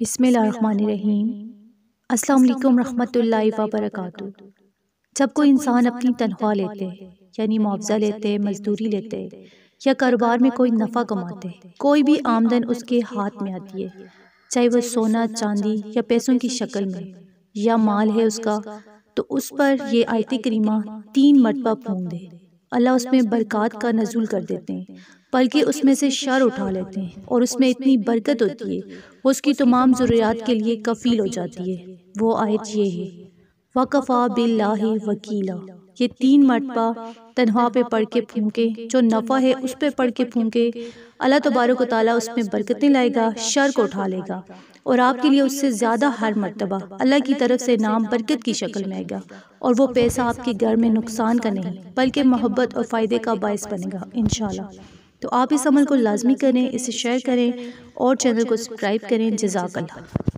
बिस्मिल्लाहिर्रहमानिर्रहीम अस्सलाम रहमतुल्लाहि व बरकातहू जब कोई इंसान अपनी तनख्वाह लेते हैं यानी मुआवजा लेते हैं मजदूरी लेते हैं या कारोबार में कोई नफ़ा कमाते हैं कोई भी आमदन उसके हाथ में आती है चाहे वह सोना चांदी या पैसों की शक्ल में या माल है उसका तो उस पर यह आयत करीमा तीन मरतबा फूंक दे अल्लाह उसमें बरक़ात का नजूल कर देते हैं बल्कि उसमें से शर उठा लेते हैं और उसमें इतनी बरकत होती है वो उसकी तमाम ज़रूरियात के लिए कफ़ील हो जाती है वो आयत ये है वक़फ़ा बिल्ला वकीला ये तीन मरतबा तनहा पे पढ़ के फूके जो नफ़ा है उस पर पढ़ के फूके अल्लाह तबारक ताली उसमें बरकतें लाएगा शर को उठा लेगा और आपके लिए उससे ज़्यादा हर मरतबा अल्लाह की तरफ से नाम बरकत की शक्ल में आएगा और वो पैसा आपके घर में नुकसान का नहीं बल्कि मोहब्बत और फ़ायदे का बायस बनेगा इन तो आप इस अमल को लाजमी करें इसे शेयर करें और चैनल को सब्सक्राइब करें जजाकल्ला